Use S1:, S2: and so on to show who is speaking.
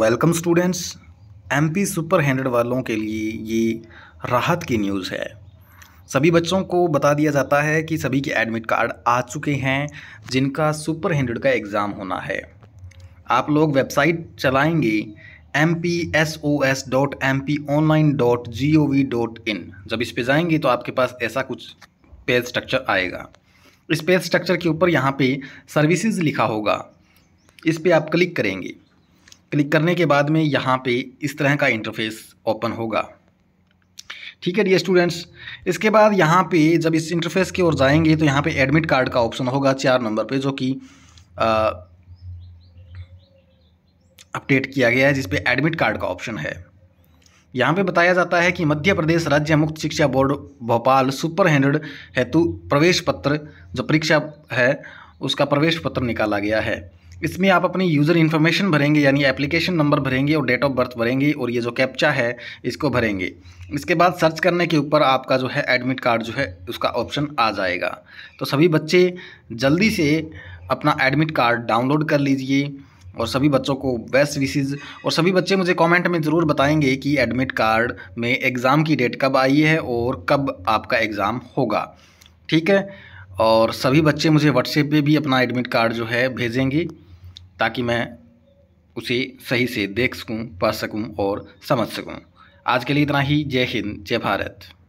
S1: welcome students MP super hundred वालों के लिए ये राहत की न्यूज़ है सभी बच्चों को बता दिया जाता है कि सभी के एडमिट कार्ड आ चुके हैं जिनका सुपर हैंड्रेड का एग्ज़ाम होना है आप लोग वेबसाइट चलाएंगे M P S O S dot M P online dot G O V dot in जब इस पर जाएंगे तो आपके पास ऐसा कुछ पेज स्ट्रक्चर आएगा इस पेज स्ट्रक्चर के ऊपर यहाँ पे सर्विसेज लिखा होगा इस पर आप क्लिक करेंगे क्लिक करने के बाद में यहाँ पे इस तरह का इंटरफेस ओपन होगा ठीक है डी स्टूडेंट्स इसके बाद यहाँ पे जब इस इंटरफेस की ओर जाएंगे तो यहाँ पे एडमिट कार्ड का ऑप्शन होगा चार नंबर पे जो कि अपडेट किया गया है जिसपे एडमिट कार्ड का ऑप्शन है यहाँ पे बताया जाता है कि मध्य प्रदेश राज्य मुक्त शिक्षा बोर्ड भोपाल सुपर हैंड्रेड हेतु प्रवेश पत्र जो परीक्षा है उसका प्रवेश पत्र निकाला गया है इसमें आप अपनी यूज़र इन्फॉर्मेशन भरेंगे यानी एप्लीकेशन नंबर भरेंगे और डेट ऑफ बर्थ भरेंगे और ये जो कैप्चा है इसको भरेंगे इसके बाद सर्च करने के ऊपर आपका जो है एडमिट कार्ड जो है उसका ऑप्शन आ जाएगा तो सभी बच्चे जल्दी से अपना एडमिट कार्ड डाउनलोड कर लीजिए और सभी बच्चों को बेस्ट विशेज़ और सभी बच्चे मुझे कमेंट में ज़रूर बताएंगे कि एडमिट कार्ड में एग्ज़ाम की डेट कब आई है और कब आपका एग्ज़ाम होगा ठीक है और सभी बच्चे मुझे व्हाट्सएप पे भी अपना एडमिट कार्ड जो है भेजेंगे ताकि मैं उसे सही से देख सकूं पढ़ सकूं और समझ सकूं आज के लिए इतना ही जय हिंद जय भारत